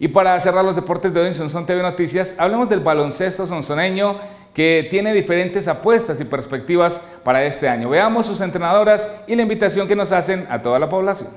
Y para cerrar los deportes de hoy en Sonson TV Noticias, hablemos del baloncesto sonsoneño que tiene diferentes apuestas y perspectivas para este año. Veamos sus entrenadoras y la invitación que nos hacen a toda la población.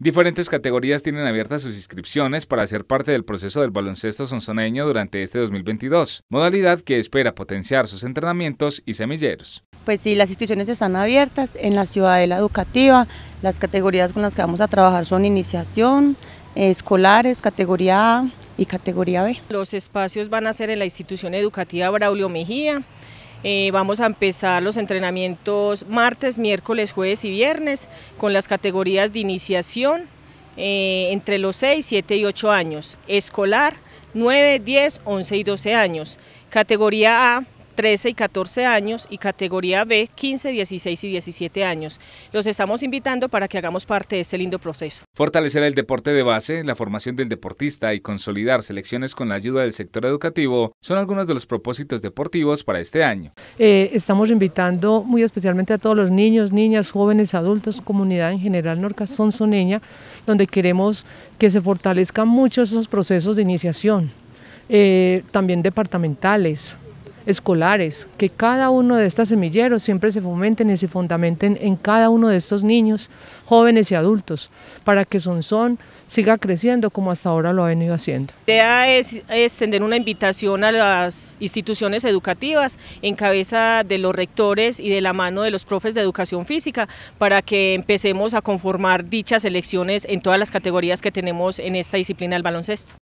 Diferentes categorías tienen abiertas sus inscripciones para ser parte del proceso del baloncesto sonsoneño durante este 2022, modalidad que espera potenciar sus entrenamientos y semilleros. Pues sí, las instituciones están abiertas en la Ciudadela Educativa, las categorías con las que vamos a trabajar son iniciación, escolares, categoría A y categoría B. Los espacios van a ser en la institución educativa Braulio Mejía. Eh, vamos a empezar los entrenamientos martes, miércoles, jueves y viernes con las categorías de iniciación eh, entre los 6, 7 y 8 años, escolar 9, 10, 11 y 12 años, categoría A 13 y 14 años y categoría B 15, 16 y 17 años. Los estamos invitando para que hagamos parte de este lindo proceso. Fortalecer el deporte de base, la formación del deportista y consolidar selecciones con la ayuda del sector educativo son algunos de los propósitos deportivos para este año. Eh, estamos invitando muy especialmente a todos los niños, niñas, jóvenes, adultos, comunidad en general Norca Sonsoneña, donde queremos que se fortalezcan mucho esos procesos de iniciación, eh, también departamentales, escolares, que cada uno de estos semilleros siempre se fomenten y se fundamenten en cada uno de estos niños, jóvenes y adultos, para que Sonsón siga creciendo como hasta ahora lo ha venido haciendo. La idea es extender una invitación a las instituciones educativas en cabeza de los rectores y de la mano de los profes de educación física para que empecemos a conformar dichas elecciones en todas las categorías que tenemos en esta disciplina del baloncesto.